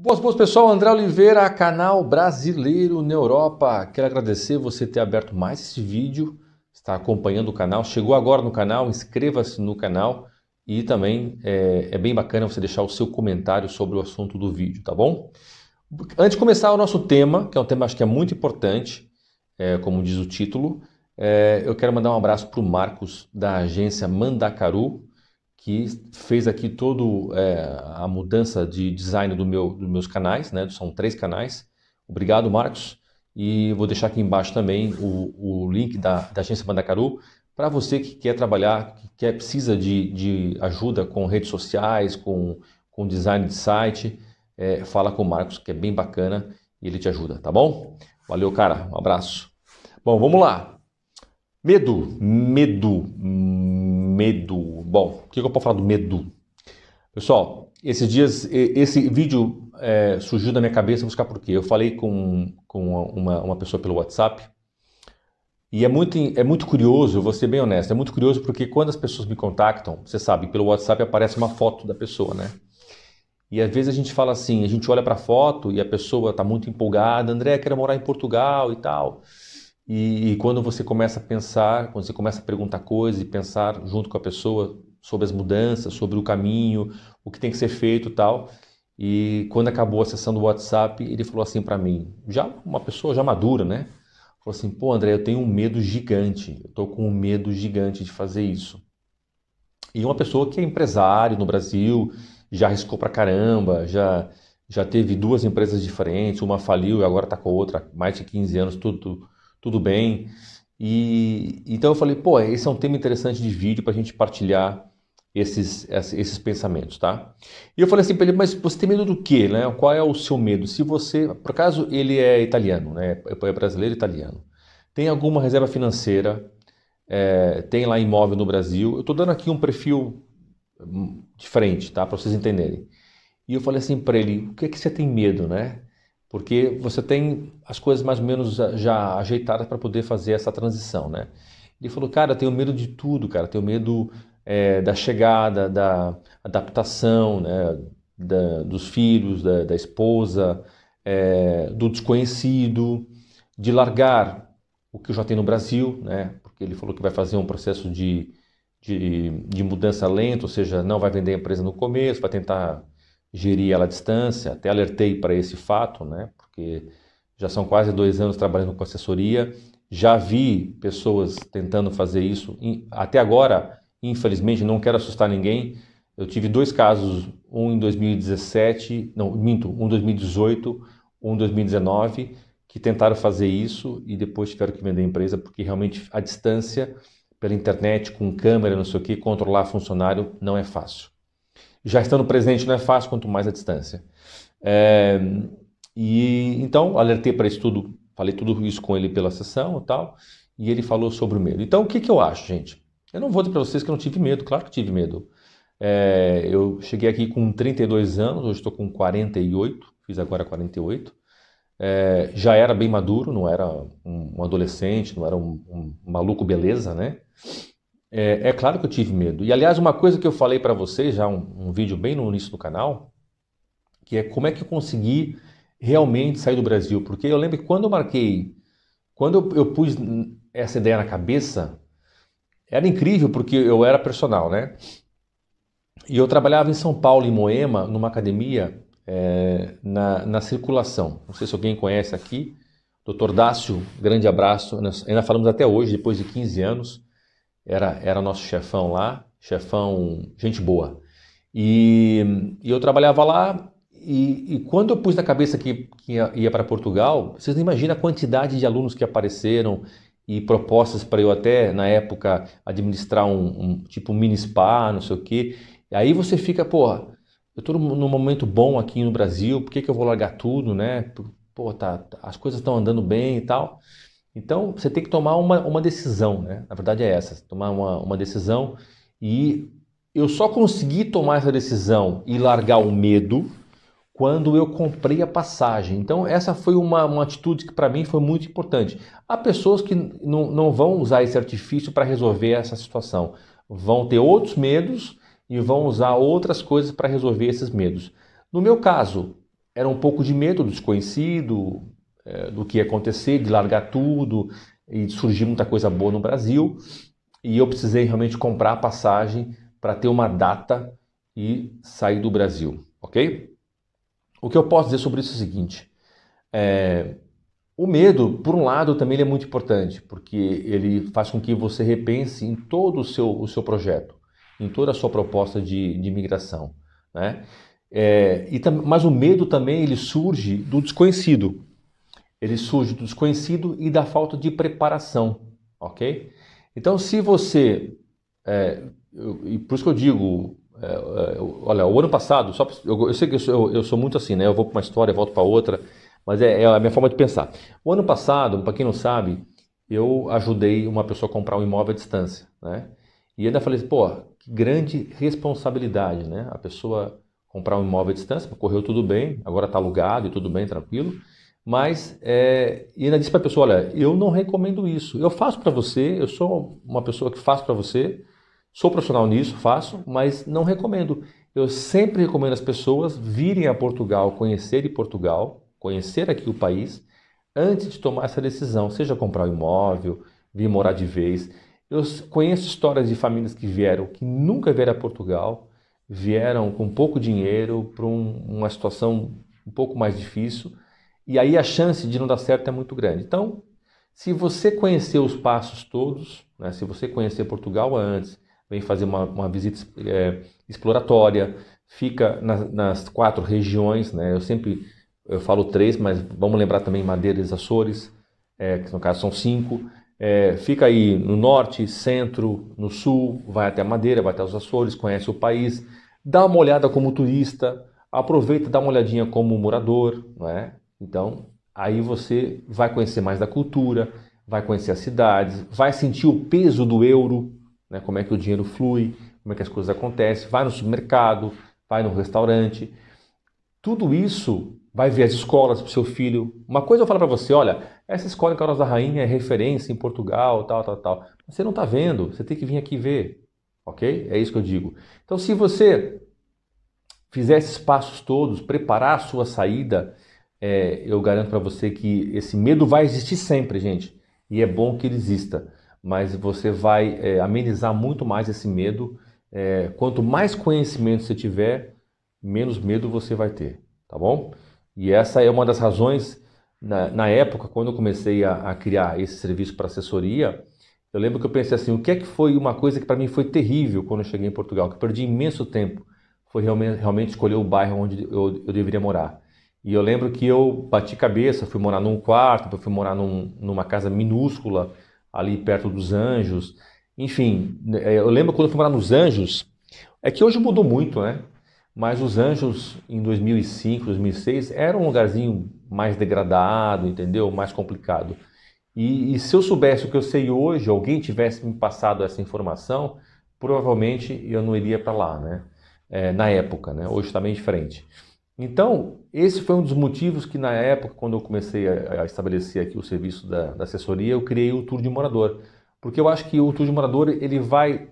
Boas, boas pessoal, André Oliveira, canal Brasileiro na Europa. Quero agradecer você ter aberto mais esse vídeo, está acompanhando o canal, chegou agora no canal, inscreva-se no canal e também é, é, bem bacana você deixar o seu comentário sobre o assunto do vídeo, tá bom? Antes de começar o nosso tema, que é um tema acho que é muito importante, é, como diz o título, é, eu quero mandar um abraço para o Marcos da agência Mandacaru, que fez aqui todo é, a mudança de design do meu, dos meus canais, né? São três canais. Obrigado, Marcos. E vou deixar aqui embaixo também o, o link da, da agência Bandacaru para você que quer trabalhar, que quer, precisa de, de ajuda com redes sociais, com, com design de site. É, fala com o Marcos, que é bem bacana e ele te ajuda, tá bom? Valeu, cara. Um abraço. Bom, vamos lá. Medo, medo, medo Bom, o que, eu posso falar do medo? Pessoal, esses dias, esse vídeo é, surgiu da minha cabeça, buscar por quê. Eu falei com, com uma, uma pessoa pelo WhatsApp e é muito, é muito curioso, vou ser bem honesto, é muito curioso porque quando as pessoas me contactam, você sabe, pelo WhatsApp aparece uma foto da pessoa, né? E às vezes a gente fala assim, a gente olha para a foto e a pessoa está muito empolgada, André, quero morar em Portugal e tal. E, e, quando você começa a pensar, quando você começa a perguntar coisas e pensar junto com a pessoa sobre as mudanças, sobre o caminho, o que tem que ser feito tal. E quando acabou a sessão do WhatsApp, ele falou assim para mim, já uma pessoa já madura, né? Falou assim: pô, André, eu tenho um medo gigante, eu tô com um medo gigante de fazer isso. E uma pessoa que é empresário no Brasil, já arriscou pra caramba, já, já teve duas empresas diferentes, uma faliu e agora tá com outra, mais de 15 anos, tudo tudo bem. E então eu falei, pô, esse é um tema interessante de vídeo para a gente partilhar esses, esses pensamentos, tá? E eu falei assim para ele, mas você tem medo do quê, né? Qual é o seu medo? Se você, por acaso ele é italiano, né? É, é brasileiro italiano. Tem alguma reserva financeira? É, tem lá imóvel no Brasil? Eu estou dando aqui um perfil hum, diferente, tá? Para vocês entenderem. E eu falei assim para ele, o que é que você tem medo, né? porque você tem as coisas mais ou menos já ajeitadas para poder fazer essa transição, né? Ele falou, cara, eu tenho medo de tudo, cara, tenho medo é, da chegada, da adaptação, né, da, dos filhos, da, da esposa, é, do desconhecido, de largar o que eu já tenho no Brasil, né? Porque ele falou que vai fazer um processo de, de, de mudança lenta, ou seja, não vai vender a empresa no começo, vai tentar gerir ela à distância, até alertei para esse fato, né? porque já são quase dois anos trabalhando com assessoria, já vi pessoas tentando fazer isso, até agora, infelizmente, não quero assustar ninguém, eu tive dois casos, um em 2017, não, minto, um em 2018, um em 2019, que tentaram fazer isso e depois tiveram que vender a empresa, porque realmente a distância, pela internet, com câmera, não sei o que, controlar funcionário não é fácil já estando presente não é fácil, quanto mais a distância. É, e então alertei para isso tudo, falei tudo isso com ele pela sessão e tal, e ele falou sobre o medo. Então o que, que eu acho, gente? Eu não vou dizer para vocês que eu não tive medo, claro que tive medo. É, eu cheguei aqui com 32 anos, hoje estou com 48, fiz agora 48. É, eh, já era bem maduro, não era um, adolescente, não era um, um maluco beleza, né? É, é, claro que eu tive medo. E aliás, uma coisa que eu falei para vocês já um, um, vídeo bem no início do canal, que é como é que eu consegui realmente sair do Brasil, porque eu lembro que quando eu marquei, quando eu, eu pus essa ideia na cabeça, era incrível porque eu era personal, né? E eu trabalhava em São Paulo, em Moema, numa academia é, na, na circulação. Não sei se alguém conhece aqui. Doutor Dácio, grande abraço. Nós ainda falamos até hoje, depois de 15 anos era, era nosso chefão lá, chefão, gente boa. E, e eu trabalhava lá e, e, quando eu pus na cabeça que, que ia, ia para Portugal, vocês não imaginam a quantidade de alunos que apareceram e propostas para eu até, na época, administrar um, um tipo um mini spa, não sei o quê. E aí você fica, pô eu estou num momento bom aqui no Brasil, por que, que eu vou largar tudo, né? Pô, tá, tá, as coisas estão andando bem e tal. Então, você tem que tomar uma, uma decisão, né? Na verdade é essa, tomar uma, uma decisão. E eu só consegui tomar essa decisão e largar o medo quando eu comprei a passagem. Então, essa foi uma, uma atitude que para mim foi muito importante. Há pessoas que não, não vão usar esse artifício para resolver essa situação. Vão ter outros medos e vão usar outras coisas para resolver esses medos. No meu caso, era um pouco de medo do desconhecido, é, do que ia acontecer, de largar tudo e surgir muita coisa boa no Brasil. E eu precisei realmente comprar a passagem para ter uma data e sair do Brasil, ok? O que eu posso dizer sobre isso é o seguinte: é, o medo, por um lado, também é muito importante, porque ele faz com que você repense em todo o seu, o seu projeto, em toda a sua proposta de, de imigração. Né? É, e, mas o medo também ele surge do desconhecido. Ele surge do desconhecido e da falta de preparação, ok? Então, se você, é, eu, e por isso que eu digo, é, eu, é, olha, o ano passado, só, eu, eu sei que eu sou, eu sou, muito assim, né? Eu vou para uma história, volto para outra, mas é, é, a minha forma de pensar. O ano passado, para quem não sabe, eu ajudei uma pessoa a comprar um imóvel à distância, né? E ainda falei, assim, pô, que grande responsabilidade, né? A pessoa comprar um imóvel à distância, correu tudo bem, agora está alugado e tudo bem, tranquilo. Mas é, e ainda disse para a pessoa, olha, eu não recomendo isso. Eu faço para você, eu sou uma pessoa que faço para você, sou profissional nisso, faço, mas não recomendo. Eu sempre recomendo as pessoas virem a Portugal, conhecerem Portugal, conhecer aqui o país, antes de tomar essa decisão, seja comprar um imóvel, vir morar de vez. Eu conheço histórias de famílias que vieram, que nunca vieram a Portugal, vieram com pouco dinheiro para um, uma situação um pouco mais difícil e aí a chance de não dar certo é muito grande. Então, se você conhecer os passos todos, né, se você conhecer Portugal antes, vem fazer uma, uma visita é, exploratória, fica na, nas quatro regiões, né, eu sempre eu falo três, mas vamos lembrar também Madeira e Açores, é, que no caso são cinco. É, fica aí no norte, centro, no sul, vai até Madeira, vai até os Açores, conhece o país, dá uma olhada como turista, aproveita, dá uma olhadinha como morador, né? Então, aí você vai conhecer mais da cultura, vai conhecer as cidades, vai sentir o peso do euro, né? como é que o dinheiro flui, como é que as coisas acontecem, vai no supermercado, vai no restaurante. Tudo isso vai ver as escolas para o seu filho. Uma coisa eu falo para você, olha, essa escola em Carlos da Rainha é referência em Portugal, tal, tal, tal. Você não está vendo, você tem que vir aqui ver, ok? É isso que eu digo. Então, se você fizer esses passos todos, preparar a sua saída, é, eu garanto para você que esse medo vai existir sempre, gente. E é bom que ele exista, mas você vai é, amenizar muito mais esse medo. É, quanto mais conhecimento você tiver, menos medo você vai ter, tá bom? E essa é uma das razões, na, na época, quando eu comecei a, a criar esse serviço para assessoria, eu lembro que eu pensei assim: o que é que foi uma coisa que para mim foi terrível quando eu cheguei em Portugal, que eu perdi imenso tempo, foi realmente, realmente escolher o bairro onde eu, eu deveria morar. E eu lembro que eu bati cabeça, fui morar num quarto, fui morar num, numa casa minúscula, ali perto dos Anjos. Enfim, né, eu lembro quando eu fui morar nos Anjos, é que hoje mudou muito, né? Mas os Anjos, em 2005, 2006, era um lugarzinho mais degradado, entendeu? Mais complicado. E, e se eu soubesse o que eu sei hoje, alguém tivesse me passado essa informação, provavelmente eu não iria para lá, né? É, na época, né? Hoje está bem diferente. Então, esse foi um dos motivos que, na época, quando eu comecei a, a estabelecer aqui o serviço da, da, assessoria, eu criei o tour de morador. Porque eu acho que o tour de morador ele vai,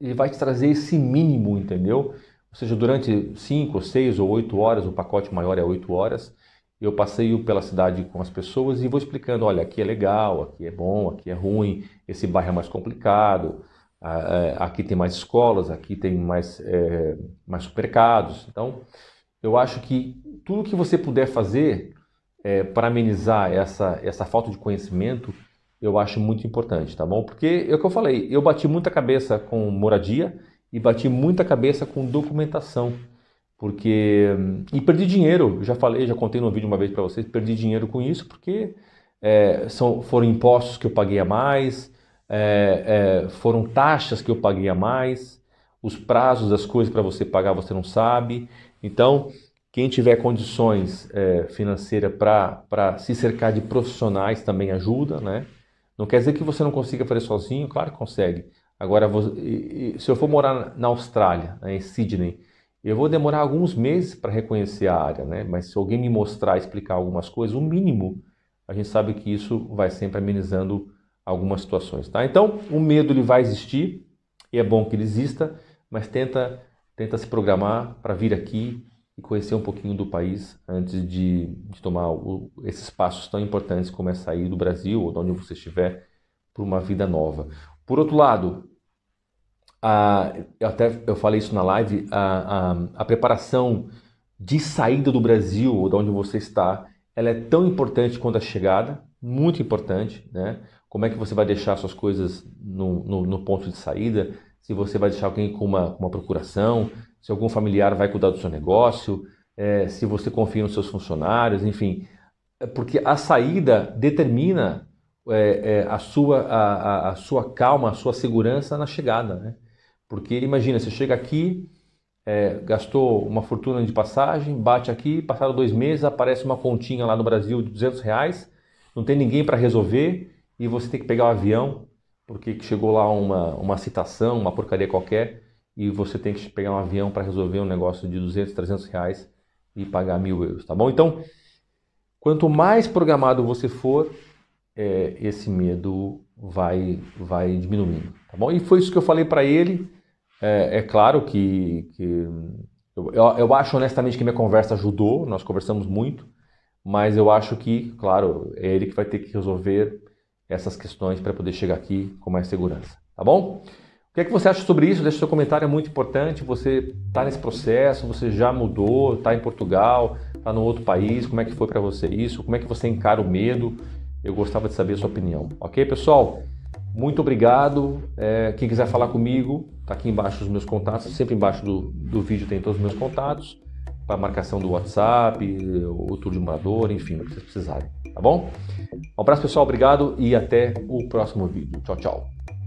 ele vai te trazer esse mínimo, entendeu? Ou seja, durante 5, 6 ou 8 horas, o pacote maior é 8 horas, eu passeio pela cidade com as pessoas e vou explicando: olha, aqui é legal, aqui é bom, aqui é ruim, esse bairro é mais complicado, é, aqui tem mais escolas, aqui tem mais, é, mais supermercados. Então eu acho que tudo que você puder fazer é, para amenizar essa, essa falta de conhecimento, eu acho muito importante, tá bom? Porque é o que eu falei, eu bati muita cabeça com moradia e bati muita cabeça com documentação. Porque. E perdi dinheiro, já falei, já contei no vídeo uma vez para vocês, perdi dinheiro com isso porque é, são, foram impostos que eu paguei a mais, é, é, foram taxas que eu paguei a mais os prazos das coisas para você pagar você não sabe. Então, quem tiver condições é, financeiras para se cercar de profissionais também ajuda, né? Não quer dizer que você não consiga fazer sozinho, claro que consegue. Agora, se eu for morar na Austrália, né, em Sydney, eu vou demorar alguns meses para reconhecer a área, né? Mas se alguém me mostrar, explicar algumas coisas, o mínimo, a gente sabe que isso vai sempre amenizando algumas situações, tá? Então, o medo ele vai existir e é bom que ele exista, mas tenta, tenta se programar para vir aqui e conhecer um pouquinho do país antes de, de tomar o, esses passos tão importantes como é sair do Brasil ou de onde você estiver para uma vida nova. Por outro lado, a, eu até eu falei isso na live, a, a, a preparação de saída do Brasil ou de onde você está, ela é tão importante quanto a chegada, muito importante, né? Como é que você vai deixar suas coisas no, no, no ponto de saída? se você vai deixar alguém com uma, uma procuração, se algum familiar vai cuidar do seu negócio, é, se você confia nos seus funcionários, enfim. É, porque a saída determina é, é, a, sua, a, a, sua calma, a sua segurança na chegada. Né? Porque imagina, você chega aqui, é, gastou uma fortuna de passagem, bate aqui, passaram dois meses, aparece uma continha lá no Brasil de 200 reais, não tem ninguém para resolver e você tem que pegar o um avião porque chegou lá uma, uma citação, uma porcaria qualquer, e você tem que pegar um avião para resolver um negócio de 200, 300 reais e pagar mil euros, tá bom? Então, quanto mais programado você for, é, esse medo vai, vai diminuindo, tá bom? E foi isso que eu falei para ele. É, é, claro que, que eu, eu acho honestamente que minha conversa ajudou, nós conversamos muito, mas eu acho que, claro, é ele que vai ter que resolver essas questões para poder chegar aqui com mais segurança, tá bom? O que é que você acha sobre isso? Deixe seu comentário, é muito importante. Você está nesse processo, você já mudou, está em Portugal, está no outro país, como é que foi para você isso? Como é que você encara o medo? Eu gostava de saber a sua opinião, ok, pessoal? Muito obrigado. É, quem quiser falar comigo, está aqui embaixo os meus contatos, sempre embaixo do, do vídeo tem todos os meus contatos para marcação do WhatsApp, outro de morador, enfim, o que vocês precisarem, tá bom? Um abraço pessoal, obrigado e até o próximo vídeo. Tchau, tchau.